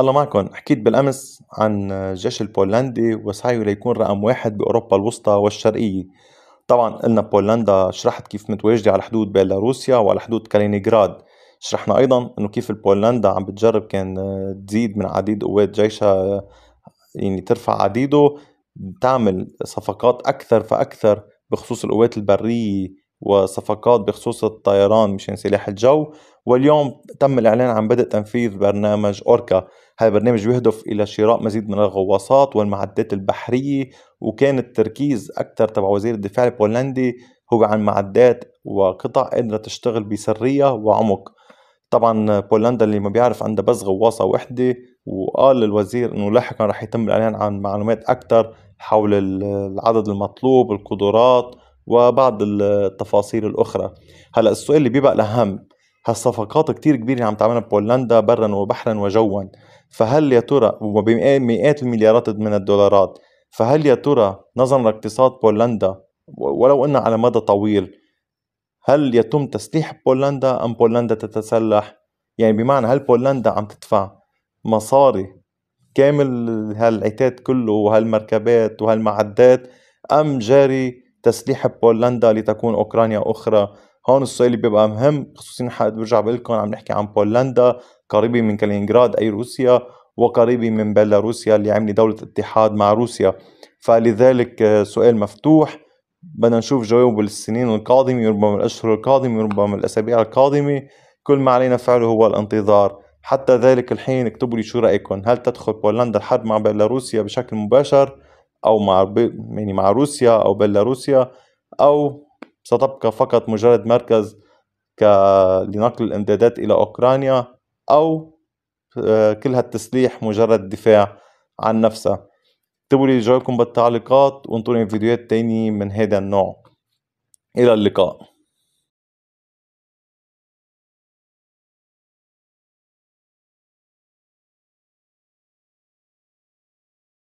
الله معكم حكيت بالأمس عن الجيش البولندي وسعيه ليكون رقم واحد بأوروبا الوسطى والشرقية طبعا قلنا بولندا شرحت كيف متواجدة على حدود بيلاروسيا وعلى حدود كالينيغراد شرحنا أيضا أنه كيف البولندا عم بتجرب كان تزيد من عديد قوات جيشها يعني ترفع عديده تعمل صفقات أكثر فأكثر بخصوص القوات البرية وصفقات بخصوص الطيران مشان سلاح الجو واليوم تم الإعلان عن بدء تنفيذ برنامج أوركا هذا البرنامج يهدف إلى شراء مزيد من الغواصات والمعدات البحرية وكان التركيز أكثر تبع وزير الدفاع البولندي هو عن معدات وقطع قادرة تشتغل بسرية وعمق طبعا بولندا اللي ما بيعرف عندها بس غواصة وحدة وقال الوزير انه لاحقا رح يتم الاعلان عن معلومات اكثر حول العدد المطلوب القدرات وبعض التفاصيل الأخرى هلأ السؤال اللي بيبقى الأهم هالصفقات كتير كبيرة اللي عم تعملها ببولندا برا وبحرا وجوا فهل يا ترى ومئات المليارات من الدولارات فهل يا ترى نظرا لاقتصاد بولندا ولو أنه على مدى طويل هل يتم تسليح بولندا أم بولندا تتسلح يعني بمعنى هل بولندا عم تدفع مصاري كامل هالعتاد كله وهالمركبات وهالمعدات أم جاري تسليح بولندا لتكون أوكرانيا أخرى هون السؤال اللي بيبقى مهم خصوصا حد برجع بقول لكم عم نحكي عن بولندا قريبة من كالينغراد أي روسيا وقريبة من بيلاروسيا اللي عملت دولة اتحاد مع روسيا فلذلك آه، سؤال مفتوح بدنا نشوف جوابه السنين القادمة ربما الأشهر القادمة ربما الأسابيع القادمة كل ما علينا فعله هو الانتظار حتى ذلك الحين اكتبوا لي شو رأيكم هل تدخل بولندا الحرب مع بيلاروسيا بشكل مباشر أو مع يعني مع روسيا أو بيلاروسيا أو ستبقى فقط مجرد مركز لنقل الإمدادات إلى أوكرانيا أو آه، كل هالتسليح مجرد دفاع عن نفسها اكتبوا لي جوابكم بالتعليقات وانطروني فيديوهات تانية من هذا النوع إلى اللقاء